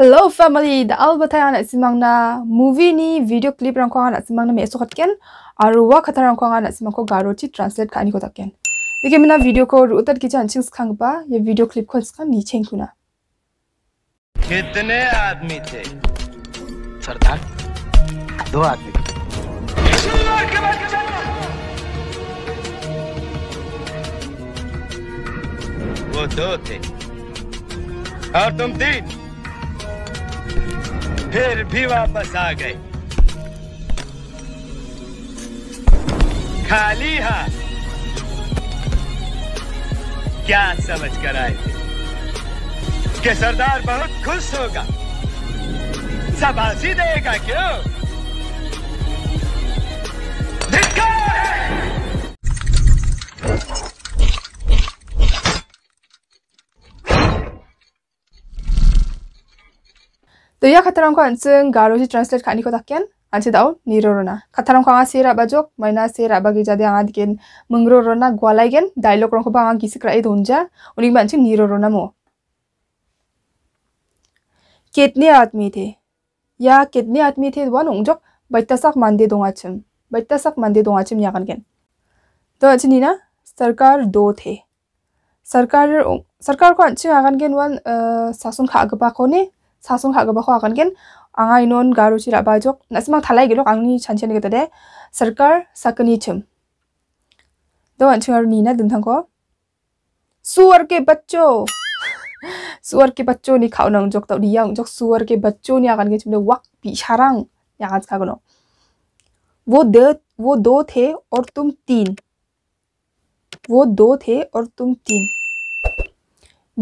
Hello family, the Alba anak simang na movie ni video clip rang kwa ngana simang na me esok ken aru wa kata rang kwa ngana simang ko garo chi translate ka ani takken. mina video ko utar kichan sekarang skang ba ya video clip ko ska ni cheng kuna. admi. Wo do te? Aur tum फिर भी वापस आ गए खाली हाथ क्या समझ कर आए थे कि सरदार बहुत खुश होगा सबासी देगा क्यों दया खतरा को अंसं गारो से ट्रांसलेट खानी को तकियन अंसे दाउ नीरो रोना खतरा को आंसे रा बजो मैना से रा बगी जादे आंध गेन मंगरो रोना ग्वालाई गेन डायलॉग रोको बा आंग गिसक राई धुन जा उन्हीं में अंसे नीरो रोना मो कितने आदमी थे या कितने आदमी थे वन उंजो बैतसक मंदे दोंगा छम बैतसक मंदे दो छम या गेन तो अंसे नीना सरकार दो थे सरकार सरकार को अंसे आगन गेन वन शासन खागपा को 사송 하가바 화간 겐 anga inon garu chira ba jok nasma thalai gelo angni chanchen ge tade sarkar sakani chum do anchar ni na dun thango सुअर के बच्चों सुअर के बच्चों ने खाओ नंग जोक तौ दिया जोक सुअर के बच्चों ने आगन के चुमने वक पिछारंग याद खा गनो वो दो वो दो थे और तुम तीन वो दो थे और तुम तीन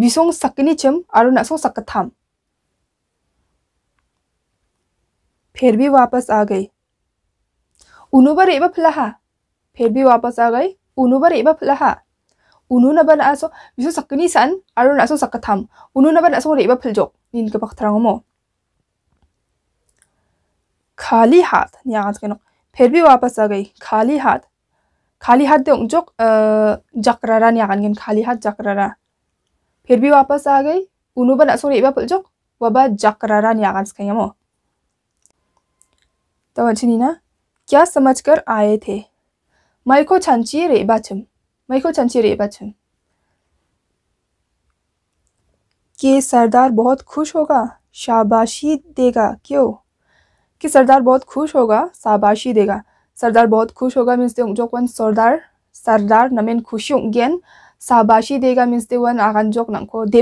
बिसोंग सकनी चम आरो नासोंग सकथाम फिर भी वापस आ गई उनुबर एब फलाहा फिर भी वापस आ गई उनुबर एब फलाहा उन्होंने बन आसो बिसो सकनी सन अरुण आसो सक्कथाम उन्होंने बन आसो रेब फिलजोक निनके पखथरांगमो खाली हाथ के नो फिर भी वापस आ गई खाली हाथ खाली हाथ दे जो जकरारा नियान खाली हाथ जकरारा फिर भी वापस आ गई उनू बन आसो रेब फिलजोक वबा जकरारा नियान स्कयमो ना क्या समझकर आए थे को छंची रे बाचम को छंची रे बाछम के सरदार बहुत खुश होगा शाबाशी देगा क्यों कि सरदार बहुत खुश होगा शाबाशी देगा सरदार बहुत खुश होगा मीन्स कौन सरदार सरदार नमेन खुशी गेन शाबाशी देगा मीन्स वन आगन जोक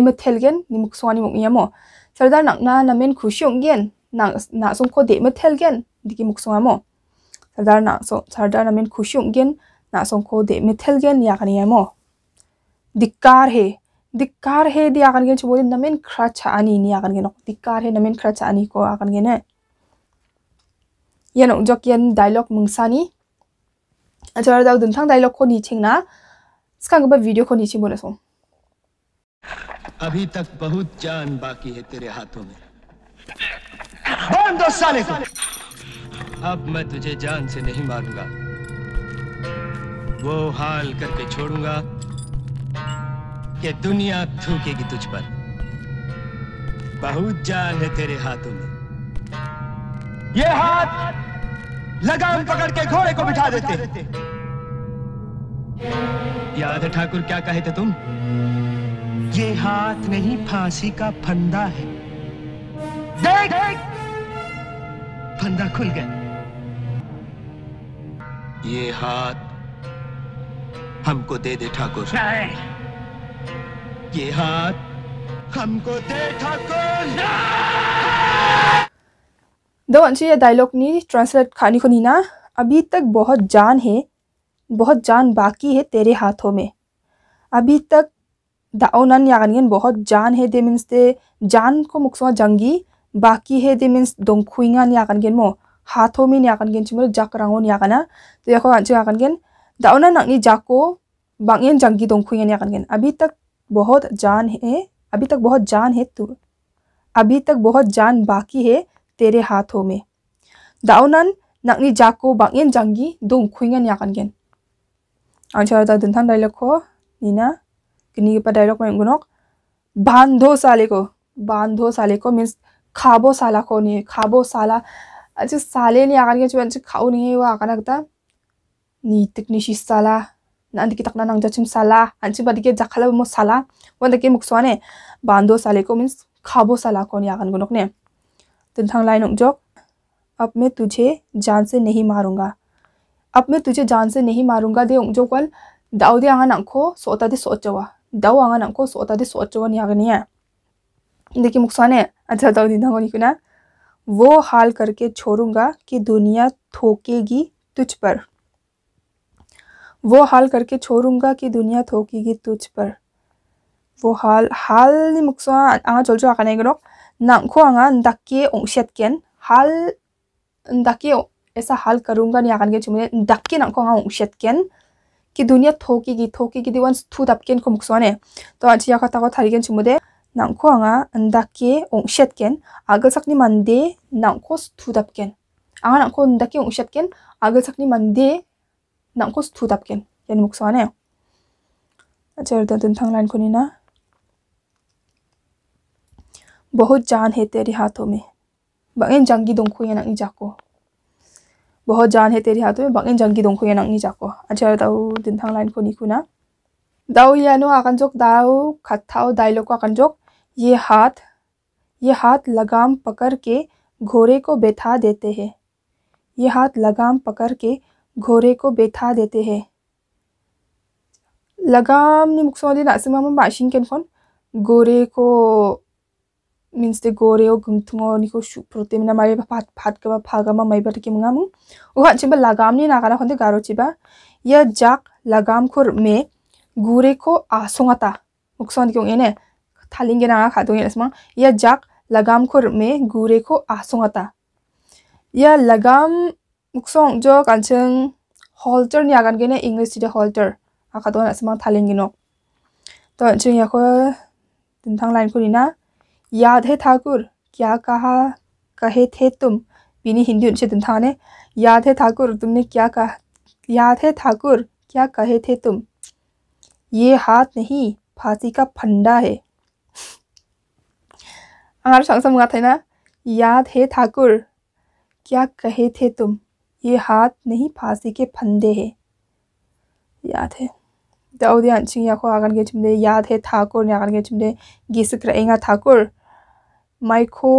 में थेल गेन निमुक सोनी मुक सरदार नंगना नमेन खुशी गेन ना ना में थेल थेलगेन diki muksonga mo sardar na so sardar namin khushung gen na song ko de methel gen ya kan mo dikkar he dikkar he di akan gen chobori namin khracha ani ni akan gen dikkar he namin khracha ani ko akan gen ne yano jok yen dialog mungsani achar da dun thang dialog ko ni chingna इसका अगर video को नीचे बोले सो अभी तक बहुत जान बाकी है तेरे हाथों में बंद दो साले को अब मैं तुझे जान से नहीं मारूंगा वो हाल करके छोड़ूंगा कि दुनिया थूकेगी तुझ पर बहुत जान है तेरे हाथों में ये हाथ लगाम पकड़ के घोड़े को बिठा देते याद है ठाकुर क्या कहे थे तुम ये हाथ नहीं फांसी का फंदा है देख फंदा खुल गया ये हाथ हमको दे दे ठाकुर ये हाथ हमको दे ठाकुर दो अंशी ये डायलॉग नहीं ट्रांसलेट खानी को नहीं ना अभी तक बहुत जान है बहुत जान बाकी है तेरे हाथों में अभी तक दाओनन यागनियन बहुत जान है दे मीन्स दे जान को मुक्सवा जंगी बाकी है दे मीन्स दोंगखुइंगन यागनगेन मो हाथों में याकनगेन चुमल जाक rangon yakana to yako anchu yakangen dauna nangni jako bangyan janggi dongkhuyan yakangen अभी तक बहुत जान है अभी तक बहुत जान है तू अभी तक बहुत जान बाकी है तेरे हाथों में दाउनन नकनी जाको बांगयन जांगी दोंग खुइंगन याकनगेन आंसर दा दुंथान डायलॉग को नीना किनी पर डायलॉग में गुनोक बांधो साले को बांधो साले को मींस खाबो साला को नहीं खाबो साला अच्छे साले आगे खाऊ नहीं है वो आगे नी तक निशी साला अंत की तक ना नंगजाचिम साला अंत बदे जखल मसाला वो अंदे मुख सोने बांधो साले को मीन्स खाबो साला को नहीं आगन को नुकने तुम थ लाइन उगजोक अब मैं तुझे जान से नहीं मारूंगा अब मैं तुझे जान से नहीं मारूंगा दे जो कल दाऊ दे आंगन अंखो सोता दे सोचो दाऊ आंगन अंखो सोता दे सोचो नहीं नहीं है देखिए मुख सोने अच्छा दाऊ दी धंगो नहीं कुना वो हाल करके छोड़ूंगा कि दुनिया थोकेगी तुझ पर वो हाल करके छोड़ूंगा कि दुनिया थोकेगी तुझ पर वो हाल हाल चल चो 절주 गो नाखो आगा दाके 닦기에 옹시앗겐 हाल दाके ऐसा हाल करूंगा नहीं आगे दाके नाखो आगा कोंगा उंगशेटकेन कि दुनिया थोकेगी थोकेगी दिवन थू दपकेन को तो आज यहाँ तक थारी के जुमदे nangko anga n d a k e o n g s h e t k e n a g a l sakni mande nangko studapken anga nangko n d a k e o n g s h e t k e n a g a l sakni mande nangko studapken yani 목소 안에요 अच्छा 일단 등탕 라인 u 니나 बहुत जान है तेरे हाथों में bangin jangi dongko yang nang i jako बहुत जान है तेरे हाथों में bangin jangi dongko yang nang t l a n k o अच्छा ताऊ 등탕 라인 코니구 u k a t 노 아간족 i 우 가타우 a 일 a n jok ये हाथ ये हाथ लगाम पकड़ के घोड़े को बैठा देते हैं ये हाथ लगाम पकड़ के घोड़े को बैठा देते हैं लगाम ना फोन को लगामनि मुखसुमावदि दासिमामोन बांसिनखोन गौरेखौ मिन्सते गौरेयाव गोमथुङावनिखौ सुप्रतेमना मारै फात फातगोबा फागामा लगाम मोङामोन उहाथिबा लगामनि गारो चिबा या जाक लगाम लगामखुर मे गुरेखौ आसङाता मुखसुमानिखौ एने 탈링게나가 가동이랬으면 야 작, 라감코르 메 구레코 아송하다. 야 라감 묵성 저 간층 홀터니 아간게네 잉글리시데 홀터 아가동이랬으면 탈링게노. तो जिंग याको दिनथां लाइन को नीना याद है ठाकुर क्या कहा कहे थे तुम बिनी हिंदी उनसे दिनथा ने याद है ठाकुर तुमने क्या कहा याद है ठाकुर क्या कहे थे तुम ये हाथ नहीं फांसी का फंडा है हमारा सॉन्ग समूह था ना याद है ठाकुर क्या कहे थे तुम ये हाथ नहीं फांसी के फंदे है याद है दाऊदी या याखो आगन के चुमले याद है ठाकुर आगन के चुमले गिसक रहेगा ठाकुर माइको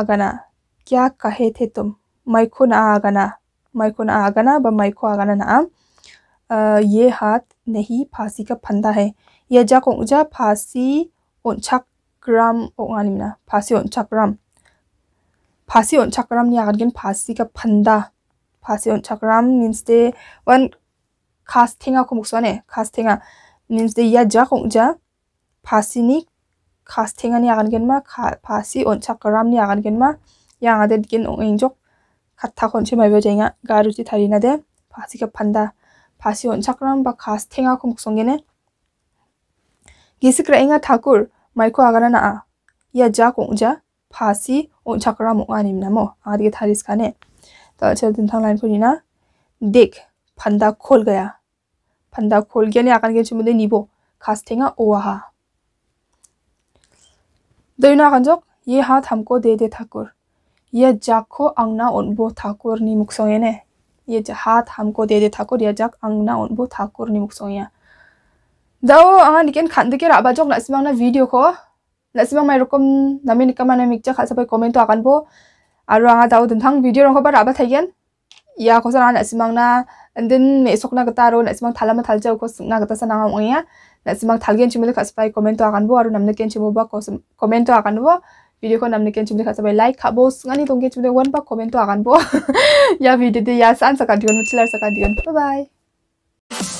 आगना क्या कहे थे तुम माइको ना आगना माइको ना आगना ब माइको आगना ना ये हाथ नहीं फांसी का फंदा है यह जा कोंजा फांसी उछक chakram ong 아닙니다. 바시온 chakram. 바시온 chakram 약간 바시가 판다. 바시온 chakram means the one castinga ko muksuane castinga means the ya ja kong ja basini castinga ni 약간 ma 바시온 chakram ni 약간 ma yang ade gin ong engjok katta kon chema bejenga garuti tarina de 바시가 판다. 바시온 chakram ba castinga ko muksongene 기스크라 잉아 다굴 maiko agana na a ia jak ongja phasi ongchakram ong anim namo आदि थारिस खाने तो चल दिन थांग line कोनी ना देख फंदा खोल गया फंदा खोल गया ने आकन के चुमुदे निबो खास थेंगा ओहा दैना गंजोक ये हाथ हमको दे दे ठाकुर यह जाखो अंगना उनबो ठाकुर नि मुक्सोयने ये हाथ हमको दे दे ठाकुर यह जाक अंगना उनबो ठाकुर नि मुक्सोया Dao anga ah, niken khan deke raba jok nak simang na video ko. Nak simang mai rokom nami nikam mana mikja khat sabai komen to akan bo. Aru anga dao tentang video rong ko ba raba thayen. Ya ko sana nak simang na andin me sok na kata ro nak simang thalama thaljau ko na kata sana anga ongya. Nak simang thalgen chimile khat sabai komen to akan bo aru nami ken cumi ba ko komen to akan bo. Video ko namne ken chimile khat sabai like khat bo ngani tongke cumi wan ba komen to akan bo. Ya video de ya san sakadigon muchilar sakadigon. Bye bye.